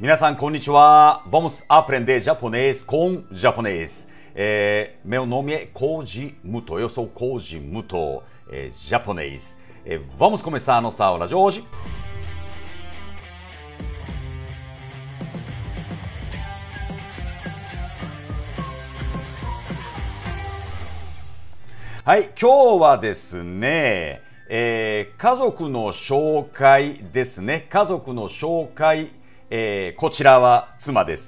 皆さん、こんにちは。Vamos aprender japonês com japonês. É, meu nome é Koji Muto. Eu sou Koji Muto, é, japonês. É, vamos começar a nossa aula de hoje. Hai, kyou wa desu ne, えー、家族の紹介ですね。家族の紹介 Eh,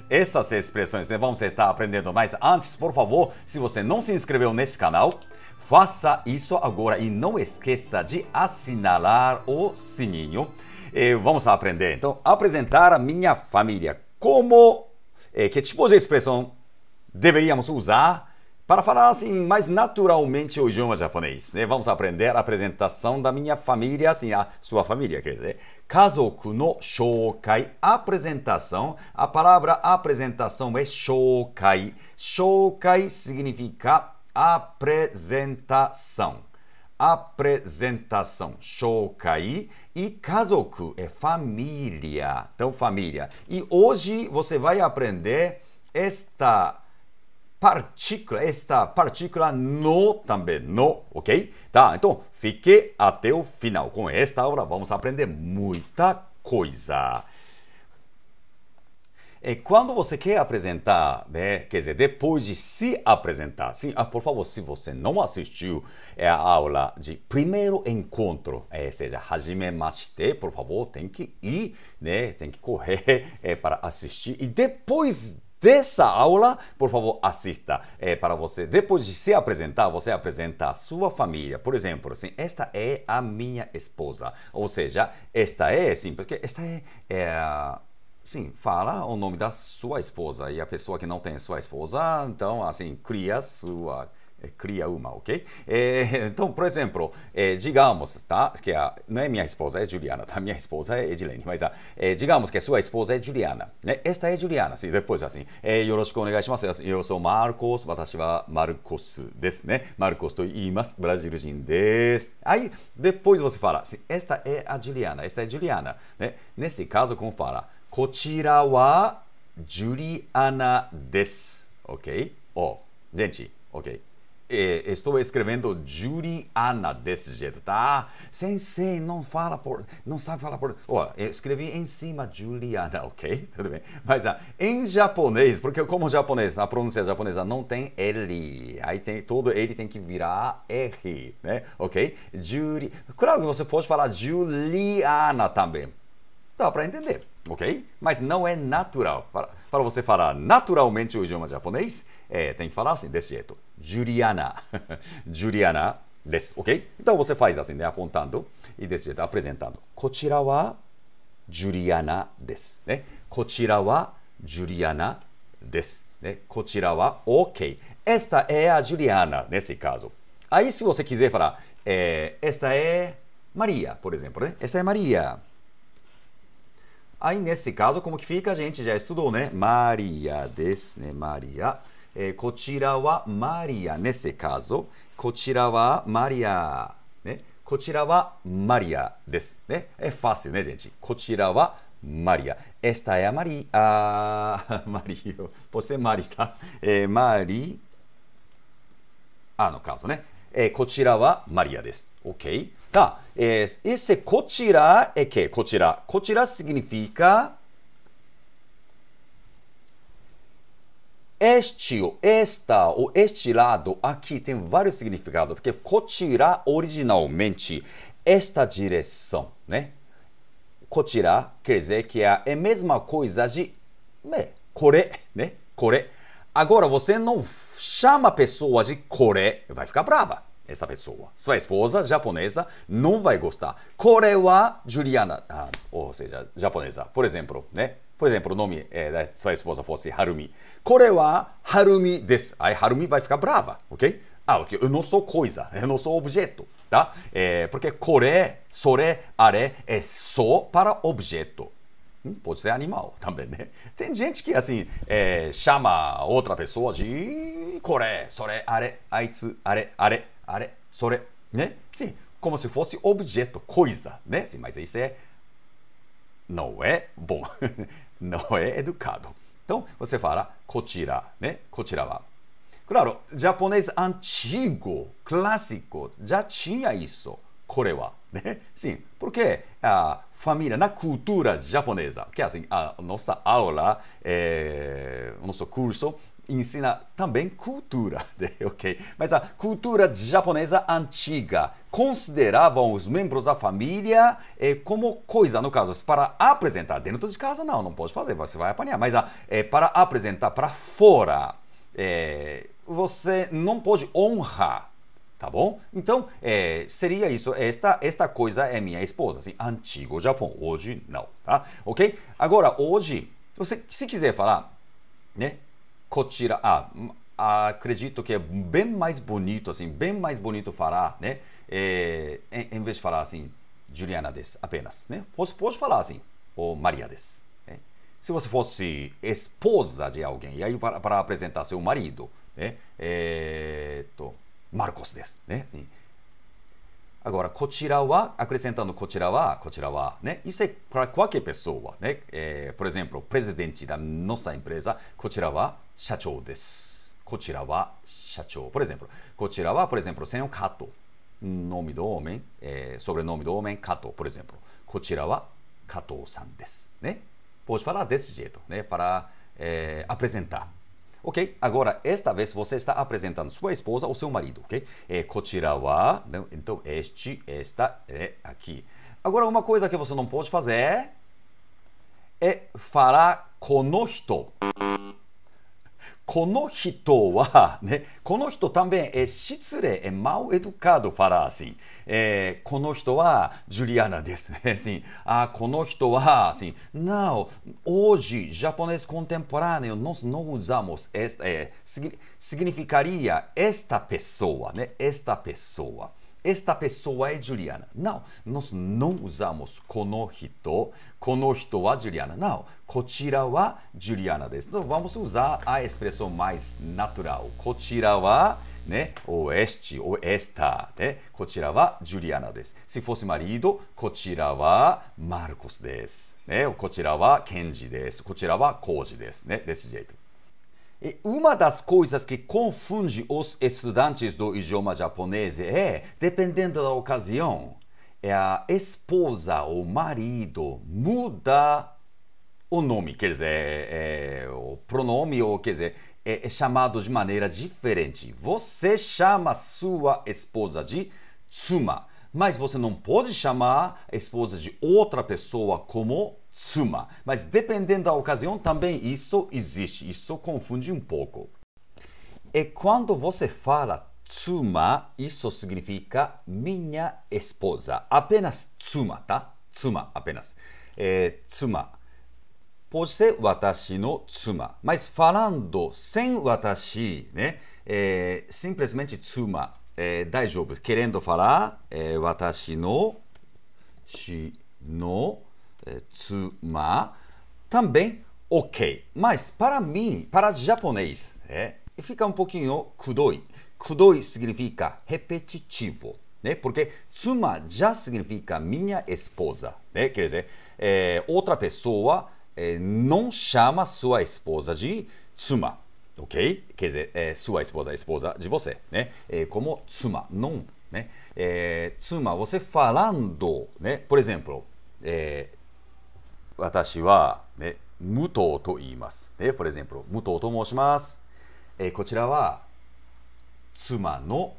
Essas expressões, né? Vamos estar aprendendo. Mas antes, por favor, se você não se inscreveu nesse canal, faça isso agora e não esqueça de assinalar o sininho. É, vamos aprender. Então, apresentar a minha família. Como, é, que tipo de expressão deveríamos usar para falar assim mais naturalmente o idioma japonês, né? vamos aprender a apresentação da minha família, assim, a sua família, quer dizer. Kazoku no shoukai, apresentação. A palavra apresentação é shoukai. Shoukai significa apresentação. Apresentação, shoukai. E kazoku é família, então família. E hoje você vai aprender esta partícula, esta partícula no também, no, ok? Tá, então fique até o final. Com esta aula vamos aprender muita coisa. e quando você quer apresentar, né, quer dizer, depois de se apresentar, sim, ah, por favor, se você não assistiu é a aula de primeiro encontro, é, seja, hajimemashite, por favor, tem que ir, né, tem que correr é, para assistir e depois dessa aula, por favor, assista. É para você, depois de se apresentar, você apresenta a sua família. Por exemplo, assim, esta é a minha esposa. Ou seja, esta é, sim, porque esta é, é Sim, fala o nome da sua esposa. E a pessoa que não tem sua esposa, então, assim, cria sua Cria uma, ok? É, então, por exemplo, é, digamos, tá? Que a, não é minha esposa, é Juliana, tá? Minha esposa é Edilene, mas é, digamos que a sua esposa é Juliana, né? Esta é Juliana, sim, depois assim, é, よろしくお願いします。eu sou Marcos, 私はマルコスですね。マルコスと言います。ブラジル人です。Aí, depois você fala, assim, esta é a Juliana, esta é Juliana, né? Nesse caso, como fala, こちらはジュリアナです。OK? Ó, oh, gente, OK. Eh, estou escrevendo Juliana desse jeito, tá? Sensei, não fala por, não sabe falar por. Ó, oh, eh, escrevi em cima Juliana, ok? Tudo bem. Mas ah, em japonês, porque como japonês, a pronúncia japonesa não tem L, aí tem todo ele tem que virar R, né? Ok? Juri. Claro que você pode falar Juliana também. Dá para entender, ok? Mas não é natural. Para, para você falar naturalmente o idioma japonês, é, tem que falar assim, desse jeito. Juliana. Juliana ok? Então você faz assim, né? Apontando e desse jeito, apresentando. Kochira wa Juliana desu. Né? Kochira wa Juliana desu. Né? Kochira wa ok. Esta é a Juliana, nesse caso. Aí se você quiser falar, é, esta é Maria, por exemplo, né? Esta é Maria. Aí nesse caso, como que fica? A gente já estudou, né? Maria desu, né? Maria. えこちらはマリアネセカゾ。こちらはマリア。ね、こちらはマリアです。ね、えファーストね、ジェンチ。こちらはマリア。エスタヤマリア。マリオ。ポセマリタ。えマリアのカゾね、えー。こちらはマリアです。OK。さあ、えエセこちら、えけ、こちら。こちら、significa este, ou esta, ou este lado, aqui tem vários significados, porque cotirá originalmente esta direção, né? Cotirá quer dizer que é a é mesma coisa de né, core, né? Core. Agora você não chama a pessoa de core, vai ficar brava essa pessoa. Sua esposa japonesa não vai gostar. Core wa Juliana, ah, ou seja, japonesa. Por exemplo, né? Por exemplo, o nome é, da sua esposa fosse Harumi. Korewa Harumi des. Aí Harumi vai ficar brava, ok? Ah, ok. Eu não sou coisa, eu não sou objeto, tá? É, porque kore, sore, are é só para objeto. Hum, pode ser animal também, né? Tem gente que, assim, é, chama outra pessoa de kore, sore, are, aitsu, are, are, are, sore, né? Sim, como se fosse objeto, coisa, né? Sim, mas isso é não é bom. não é educado. Então, você fala kochira, né? Kochira Claro, japonês antigo, clássico, já tinha isso. Kore né? Sim, porque a família, na cultura japonesa, que é assim, a nossa aula, é, o nosso curso ensina também cultura, né? ok? Mas a cultura japonesa antiga consideravam os membros da família eh, como coisa, no caso, para apresentar dentro de casa, não, não pode fazer, você vai apanhar, mas eh, para apresentar para fora, eh, você não pode honrar tá bom? Então, é, seria isso. Esta, esta coisa é minha esposa. Assim, antigo Japão. Hoje, não, tá? Ok? Agora, hoje, você, se quiser falar, né? Kotira, ah, acredito que é bem mais bonito, assim, bem mais bonito falar, né? É, em, em, vez de falar assim, Juliana des, apenas, né? Você pode falar assim, ou Maria des. Né? Se você fosse esposa de alguém, e aí para, para apresentar seu marido, né? É, to, Marcos des, né? Agora, Cotirauá, acrescentando Cotirauá, Cotirauá, né? Isso é para qualquer pessoa, né? É, por exemplo, o presidente da nossa empresa, Cotirauá, Shachou des. Cotirauá, Shachou. Por exemplo, Cotirauá, por exemplo, senhor Kato. Nome do homem, é, sobrenome do homem, Kato, por exemplo. Cotirauá, Kato-san des, né? Pode falar desse jeito, né? Para é, apresentar. Ok? Agora, esta vez você está apresentando sua esposa ou seu marido, ok? É, kochirawa, né? então este, esta, é aqui. Agora, uma coisa que você não pode fazer é, é falar konohito. この人は、ね、この人たんめ、え失礼、マウエドカードファラーシン、えこの人はジュリアナですね、シあこの人は、シン、なお、王子、ジャポネスコンテンポラーネオ、ノスノウザモス、えー、significaria esta p e ね、エスタペッソ s s esta pessoa é Juliana. Não, nós não usamos この人、この人は Juliana. Não, こちらは Juliana です。Então, vamos usar a expressão mais natural. こちらは né? O este, o esta, né? Kochira wa Juliana desu. Se fosse marido, kochira wa Marcos desu, né? Kochira wa Kenji desu. Kochira wa Koji desu, né? Desse jeito. Uma das coisas que confunde os estudantes do idioma japonês é, dependendo da ocasião, é a esposa ou marido muda o nome, quer dizer, é, é, o pronome ou quer dizer, é, é chamado de maneira diferente. Você chama sua esposa de tsuma, mas você não pode chamar a esposa de outra pessoa como tsuma. Mas dependendo da ocasião, também isso existe. Isso confunde um pouco. E quando você fala tsuma, isso significa minha esposa. Apenas tsuma, tá? Tsuma, apenas. É, tsuma. Você, ser watashi no tsuma. Mas falando sem watashi, né? É, simplesmente tsuma. É, daijoubu. Querendo falar, é, watashi no, shi no, é, tsuma, também ok. Mas para mim, para japonês, é, fica um pouquinho kudoi. Kudoi significa repetitivo. Né? Porque tsuma já significa minha esposa. Né? Quer dizer, é, outra pessoa é, não chama sua esposa de tsuma. Ok? Quer dizer, é, sua esposa a esposa de você. Né? É como tsuma, não. Né? É, tsuma, você falando, né? por exemplo, 私は、ね、武藤と言います。ね、プレゼンプロ、武藤と申します。えー、こちらは、妻の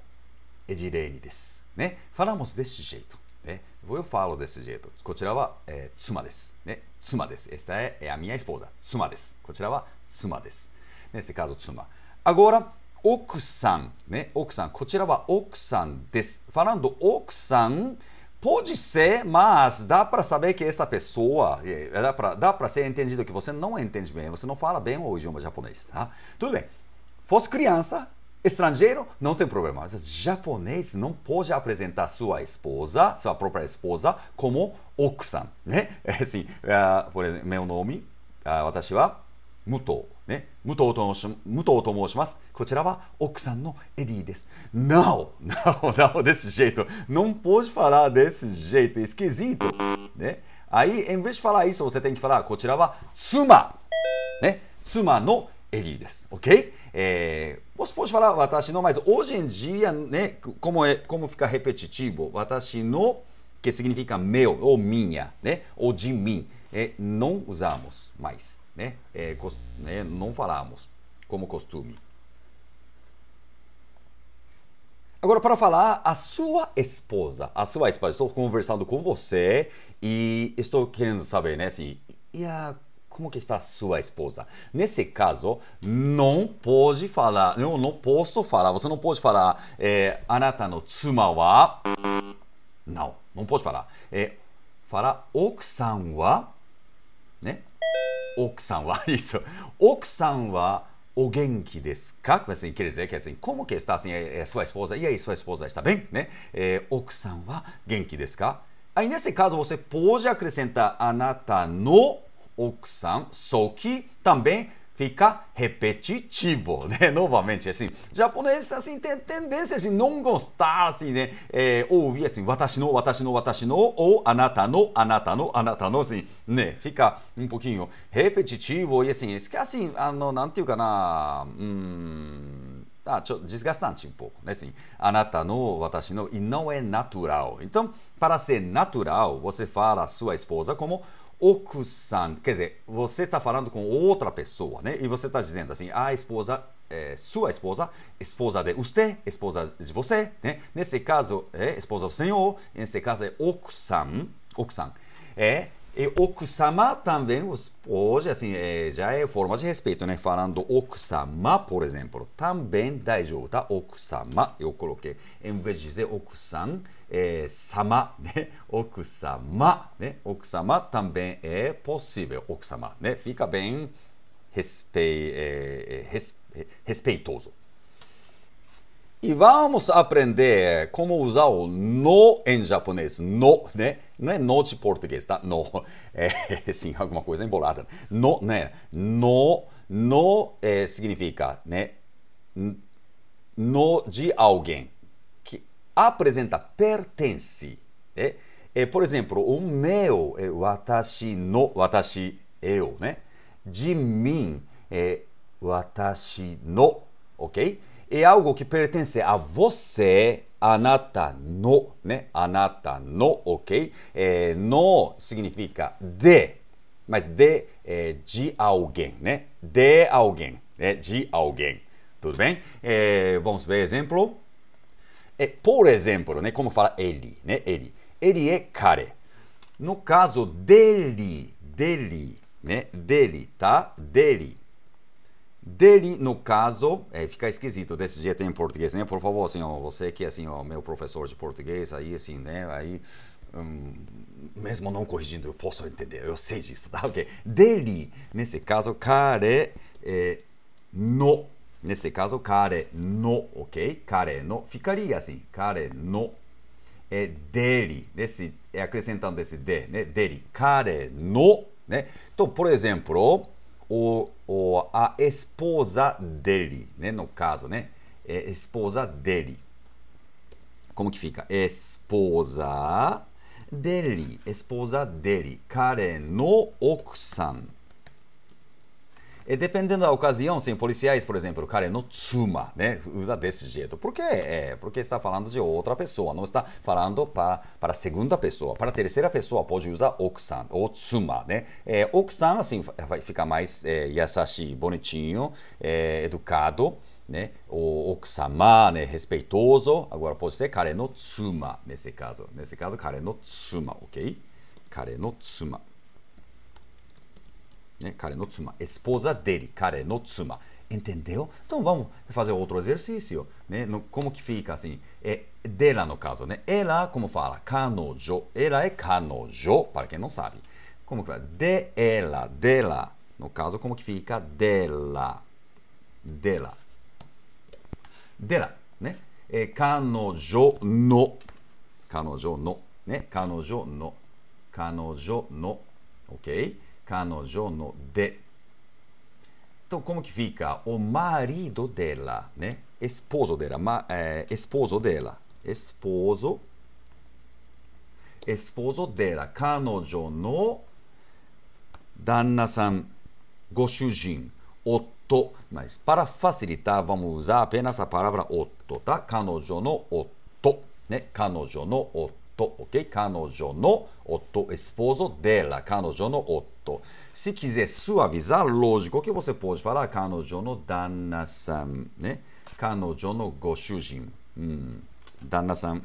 エジレーニです。ね、ファラモス・ですジェイト。ね、ファロ・デス・ジェイト。こちらは、えー、妻です。ね、妻です。エスタエ・アミア・エスポーザ。妻です。こちらは妻です。ね、セカード妻。アゴーラ、奥さん。ね、奥さん。こちらは奥さんです。ファランド、奥さん。Pode ser, mas dá para saber que essa pessoa, é, é, dá para ser entendido que você não entende bem, você não fala bem o idioma japonês, tá? Tudo bem. Fosse criança, estrangeiro, não tem problema. Mas japonês não pode apresentar sua esposa, sua própria esposa, como okusan, né? É assim, uh, por exemplo, meu nome, uh, ah, Muto, né? 武藤と申し武藤と申します。こちらは奥さんのエディです。なお、なお、なおです、jeito. Não pode falar desse jeito. Esquisito. Né? Aí, em vez de falar isso, você tem que falar, こちらは妻。Né? 妻のエディです。Ok? É, você pode falar, 私の mas hoje em dia, né, como, é, como fica repetitivo, 私の que significa meu ou minha, né? ou de mim, é, não usamos mais. né, é, né, não falamos, como costume. Agora, para falar a sua esposa, a sua esposa, estou conversando com você e estou querendo saber, né, assim, e a, como que está a sua esposa? Nesse caso, não pode falar, não não posso falar, você não pode falar, é, anata no tsuma wa... Não, não pode falar. É, falar, oksan wa... ね奥さんはいいですよ奥さんは o genki desu ka? Tipo assim, quer dizer que assim, como que está assim, é, sua esposa? E aí, sua esposa está bem? Né? É, Oksan wa genki desu ka? Aí, nesse caso, você pode acrescentar anata no oksan, soki também fica repetitivo, né? Novamente, assim, japonês, assim, tem tendência de não gostar, assim, né? É, ouvir, assim, watashi no, watashi no, watashi no, ou anata no, anata no, anata no, assim, né? Fica um pouquinho repetitivo e, assim, esquece, é, assim, a no, não tem o canal, hum... Ah, desgastante um pouco, né? Assim, a nata no, watashi no, e não é natural. Então, para ser natural, você fala a sua esposa como Oksan, quer dizer, você está falando com outra pessoa, né? E você está dizendo assim, a esposa, é, sua esposa, esposa de você, esposa de você, né? Nesse caso é esposa do senhor, nesse caso é Oksan, Oksan É, e Okusama também, hoje, assim, é, já é forma de respeito, né? Falando Okusama, por exemplo, também daijoubu, tá? Okusama, eu coloquei. Em vez de dizer Okusan, é Sama, né? Okusama, né? Okusama também é possível, Okusama, né? Fica bem respe... É, é respe... respeitoso. E vamos aprender como usar o no em japonês. No, né? Não é no de português, tá? No. É, sim, alguma coisa embolada. No, né? No, no é, significa, né? No de alguém que apresenta pertence. Né? É, por exemplo, o meu é watashi no, watashi eu, né? De mim é watashi no, ok? é algo que pertence a você, anata no, né? Anata no, ok? É, no significa de, mas de é, de alguém, né? De alguém, né? De alguém, tudo bem? É, vamos ver exemplo. É, por exemplo, né? Como fala ele, né? Ele. Ele é care. No caso dele, dele, né? Dele, tá? Dele dele, no caso, é, fica esquisito desse jeito em português, né? Por favor, assim, ó, você que é assim, ó, meu professor de português, aí assim, né? Aí, hum, mesmo não corrigindo, eu posso entender, eu sei disso, tá? Ok. Dele, nesse caso, care é, no. Nesse caso, care no, ok? Care no. Ficaria assim, care no. É dele, desse, é acrescentando esse de, né? Dele. Care no, né? Então, por exemplo, o, o, a esposa dele, né? No caso, né? É esposa dele. Como que fica? Esposa dele. Esposa dele. Kare no oksan. E é, dependendo da ocasião, sim, policiais, por exemplo, cara, é no tsuma, né? Usa desse jeito. Por quê? É, porque está falando de outra pessoa, não está falando para, para a segunda pessoa. Para a terceira pessoa, pode usar oksan ou tsuma, né? É, oksan, assim, vai ficar mais é, yasashi, bonitinho, é, educado né? O oksama, né? Respeitoso. Agora pode ser kare no tsuma, nesse caso. Nesse caso, kare no tsuma, ok? Kare no tsuma. Né? Kare no tsuma. Esposa dele. Kare no tsuma. Entendeu? Então vamos fazer outro exercício. Né? No, como que fica assim? É dela no caso, né? Ela, como fala? Kanojo. Ela é kanojo, para quem não sabe. Como que fala? De ela, dela. No caso, como que fica? Dela. Dela. Dela, né? É kanojo no. Kanojo no. Né? Kanojo no. Kanojo no. Ok? Kanojo no de. Então, como que fica? O marido dela, né? Esposo dela. Ma, é, esposo dela. Esposo. Esposo dela. Kanojo no. Danna-san. Goshujin. Otto. Mas para facilitar, vamos usar apenas a palavra otto, tá? Kanojo no otto. Né? Kanojo no otto. 夫、OK? 彼女の夫、esposo dela, 彼女の夫。Se quiser suavizar, lógico que você pode falar 彼女の旦那さん、ね、彼女のご主人、うん、旦那さん。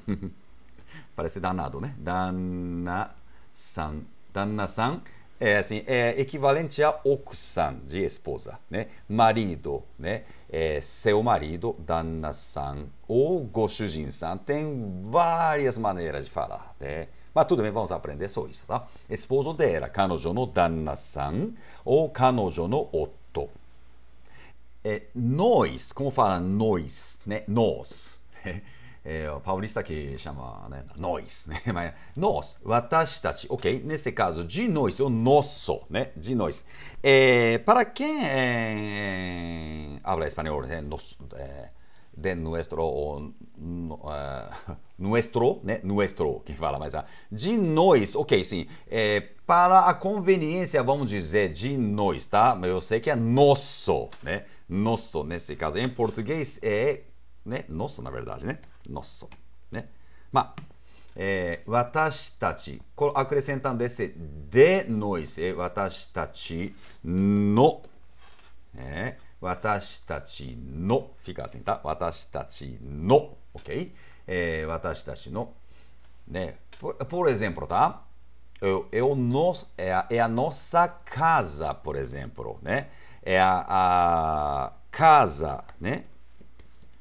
parece danado, né? 旦那さん。旦那さん。é assim, é equivalente a okusan de esposa, né? Marido, né? É, seu marido, dana-san ou gochujin san Tem várias maneiras de falar, né? Mas tudo bem, vamos aprender só isso, tá? Esposo dela, kanojo no danna san ou kanojo no otto. É, nós, como fala nós, né? Nós. Né? é, paulista que chama né, nós, né? Mas nós, watashitachi, ok? Nesse caso, de nós, o nosso, né? De nós. É, para quem é, habla espanhol, né? Nos, é, de nuestro, ou, uh, nuestro, né? Nuestro, quem fala mais. Ah, de nós, ok, sim. É, para a conveniência, vamos dizer de nós, tá? Mas eu sei que é nosso, né? Nosso, nesse caso. Em português é ね、ノッソなベルダージね、ノッソ。ね。まあ、えー、私たち、このアクレセンタンデッセ、でノイス、え私たちの、え私たちの、フィカーセンター、私たちの、OK、えー、私たちの、ね、ポ o r e x e m p え、o tá? Eu, eu nos, ポレゼンプロ、ね、え、a あ a s ね、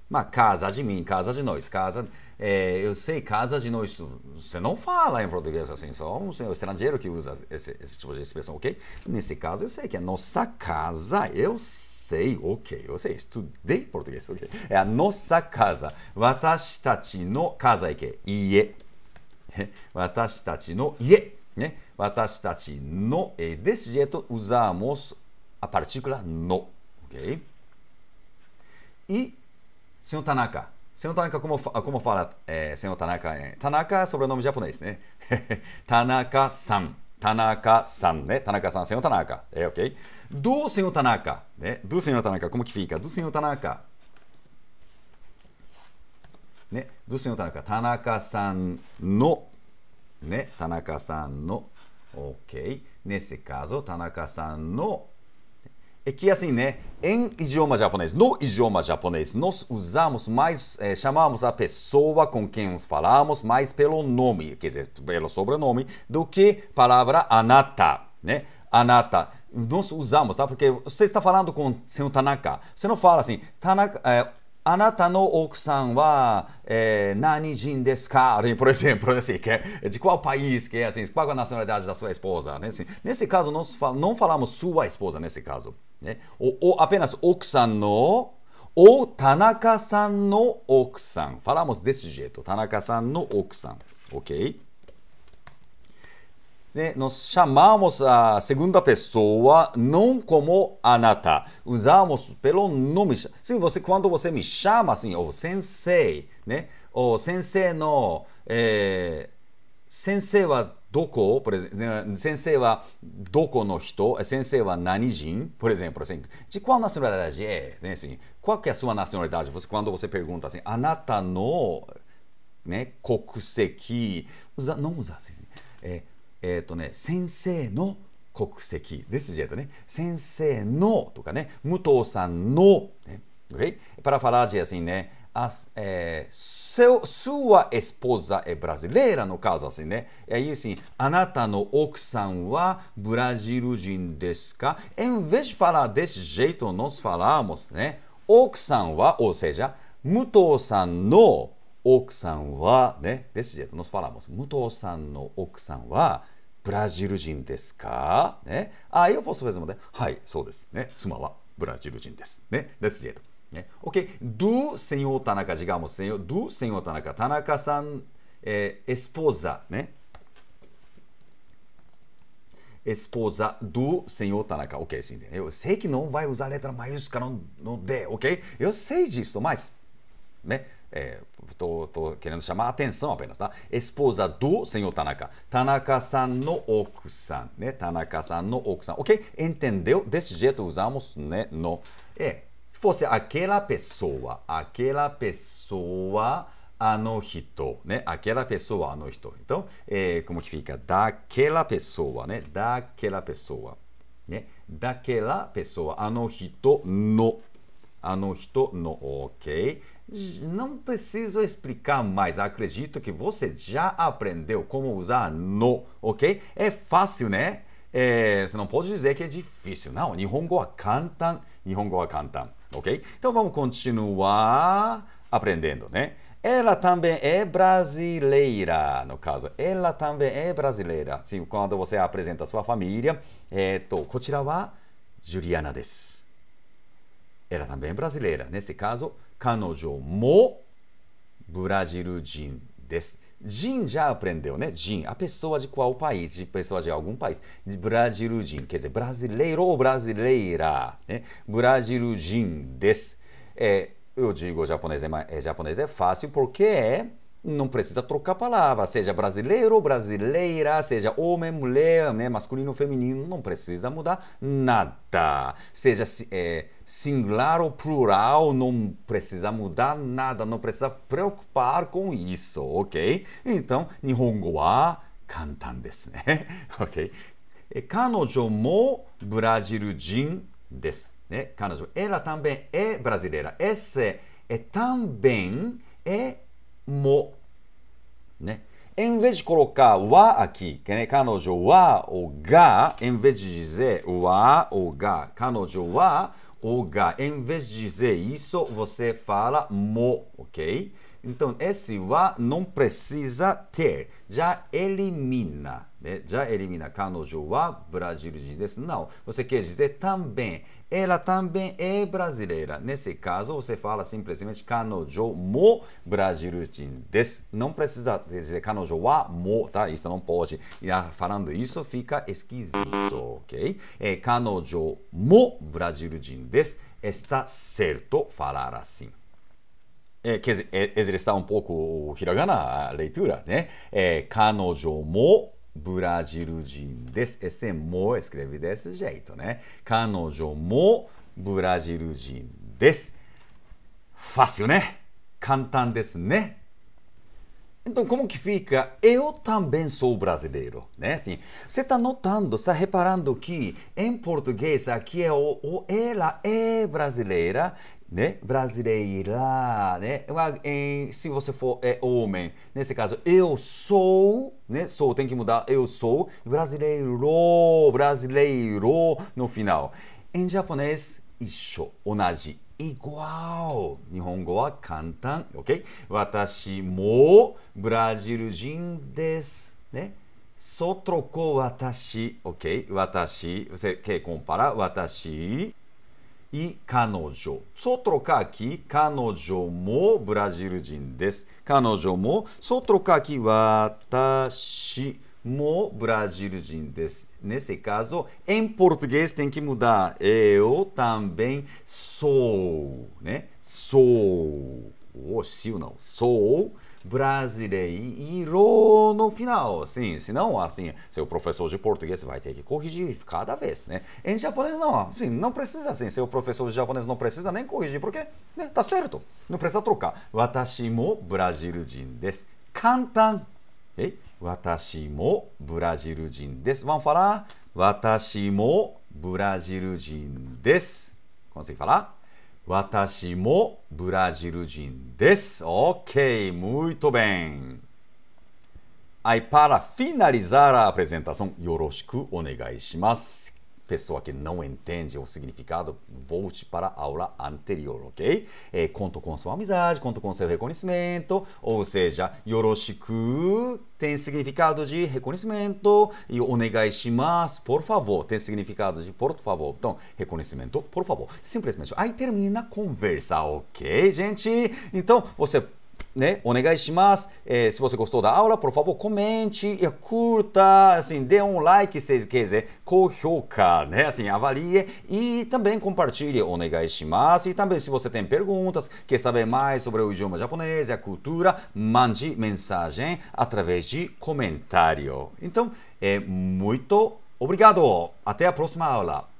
Mas casa de mim, casa de nós, casa. É, eu sei, casa de nós. Você não fala em português assim, só um estrangeiro que usa esse, esse tipo de expressão, ok? Nesse caso, eu sei que é nossa casa, eu sei, ok, eu sei, estudei português, ok? É a nossa casa. Watashi tachi no casa ike, é ie. Watashi tachi no ie. Né? Watashi tachi no. E é. desse jeito, usamos a partícula no, ok? E Senhor Tanaka. Senhor Tanaka, como, como fala é, Senhor Tanaka? É, Tanaka é sobrenome japonês, né? Tanaka-san. Tanaka-san, né? Tanaka-san, Senhor Tanaka. É, ok? Do Senhor Tanaka, né? Do Senhor Tanaka, como que fica? Do Senhor Tanaka. Né? Do Senhor Tanaka. Tanaka-san no. Né? Tanaka-san no. Ok? Nesse caso, Tanaka-san no É que assim, né? Em idioma japonês, no idioma japonês, nós usamos mais, é, chamamos a pessoa com quem nos falamos mais pelo nome, quer dizer, pelo sobrenome, do que palavra anata, né? Anata. Nós usamos, tá? Porque você está falando com senhor Tanaka. Você não fala assim, Tanaka. Eh, eh, é, あなたの奥さんは、えー、何人ですか Por exemplo, né? assim, que é, é, de qual país que é, assim, qual a nacionalidade da sua esposa, né? Assim, nesse caso, nós fal não falamos sua esposa nesse caso. ね、おお apenas desse jeito. nós chamamos a segunda pessoa não como anata, usamos pelo nome. você quando você me chama assim, ou sensei, né? Ou sensei no eh, sensei どこ、por exemplo, 先生はどこの人、先生は何人 Por exemplo, assim, de qual nacionalidade é? Né, assim, qual que é a sua nacionalidade? Você, quando você pergunta assim, あなたの、ね、国籍、usa, não usa assim, えっ、えー、とね、先生の国籍ですジェとね、先生のとかね、武藤さんの、ね、okay? para falar de assim, né, as, é, seu, sua esposa é brasileira, no caso assim, né? E aí assim, a nata no o k s a n wa brasilujin desu Em vez de falar desse jeito, nós falamos, né? o k s a n wa, ou seja, m u t o s a n no o k s a n wa, né? Desse jeito, nós falamos, m u t o s a n no o k s a n wa ブラジル人ですかね。あ、eu posso fazer uma de? はい、そうですね。妻はブラジル人です。ね。ですけど。Ok, do senhor Tanaka, digamos, senhor, do senhor Tanaka, Tanaka san esposa, né? Esposa do senhor Tanaka. Ok, sim, eu sei que não vai usar letra maiúscula no D, ok? Eu sei disso, mas, né? É, tô, querendo chamar a atenção apenas, tá? Esposa do senhor Tanaka. Tanaka-san no okusan, né? Tanaka-san no okusan, ok? Entendeu? Desse jeito usamos, né? No. É, fosse aquela pessoa, aquela pessoa, a no né? Aquela pessoa, a no Então, é, como que fica? Daquela pessoa, né? Daquela pessoa. Né? Daquela pessoa, a no no. A no, ok? Não preciso explicar mais, acredito que você já aprendeu como usar no, ok? É fácil, né? É, você não pode dizer que é difícil, não. Nihongo é cantan, Nihongo é cantan ok? Então vamos continuar aprendendo, né? Ela também é brasileira, no caso. Ela também é brasileira. Sim, quando você apresenta sua família, é to, kochira Juliana des. Ela também é brasileira. Nesse caso, kanojo mo Brasil desu. Jin já aprendeu, né? Jin, a pessoa de qual país, de pessoa de algum país. De Brasil Jin, quer dizer, brasileiro ou brasileira, né? Brasil Jin des. É, eu digo japonês é, é, japonês é fácil porque é não precisa trocar palavra, seja brasileiro, ou brasileira, seja homem, mulher, né, masculino, feminino, não precisa mudar nada. Seja é, singular ou plural, não precisa mudar nada, não precisa preocupar com isso, ok? Então, Nihongo wa kantan desu ne, né? ok? ela também é brasileira. Esse é, é também é mo né? Em vez de colocar wa aqui, que é kanojo wa ou ga, em vez de dizer wa ou ga, kanojo wa ou ga, em vez de dizer isso, você fala mo, ok? Então, esse wa não precisa ter. Já elimina. Né? Já elimina. Kanojo wa brasileiro desu. Não. Você quer dizer também. Ela também é brasileira. Nesse caso, você fala simplesmente kanojo mo brasileiro desu. Não precisa dizer kanojo wa mo, tá? Isso não pode. E falando isso fica esquisito, ok? É, kanojo mo brasileiro desu. Está certo falar assim. é, quer exercitar um pouco o hiragana, a leitura, né? É, Kanojo mo ブラジル人です。esse mo escreve desse jeito, né? 彼女もブラジル人です。fácil, né? 簡単ですね。Então, como que fica? Eu também sou brasileiro, né? Assim, você está notando, está reparando que em português aqui é o, o, ela é brasileira, né? Brasileira, né? Ah, em, se você for é homem, nesse caso, eu sou, né? Sou, tem que mudar, eu sou brasileiro, brasileiro no final. Em japonês, isso, onaji. イ g ワオ日本語は簡単、OK? 私もブラジル人です。ね。外子私、OK? 私、você q u 私 e 彼女。外か彼女もブラジル人です。彼女もロカキ。私。Mo nesse caso, em português tem que mudar. Eu também sou, né? Sou. O oh, se não. Sou brasileiro no final. Sim, senão, assim, seu professor de português vai ter que corrigir cada vez, né? Em japonês, não. Assim, não precisa, assim. Seu professor de japonês não precisa nem corrigir, porque né, tá certo. Não precisa trocar. Watashi mo brasileiro desu. Ei? 私もブラジル人です。ワンファラ私もブラジル人です。コンセファラ私もブラジル人です。Ok, muito b e よろしくお願いします。pessoa que não entende o significado, volte para a aula anterior, ok? É, conto com sua amizade, conto com seu reconhecimento, ou seja, yoroshiku tem significado de reconhecimento e onegai shimasu, por favor, tem significado de por favor. Então, reconhecimento, por favor. Simplesmente, aí termina a conversa, ok, gente? Então, você né? O negai shimasu. É, se você gostou da aula, por favor, comente, é, curta, assim, dê um like, se quiser, kohouka, né? Assim, avalie e também compartilhe o negai shimasu. E também, se você tem perguntas, quer saber mais sobre o idioma japonês e a cultura, mande mensagem através de comentário. Então, é muito obrigado. Até a próxima aula.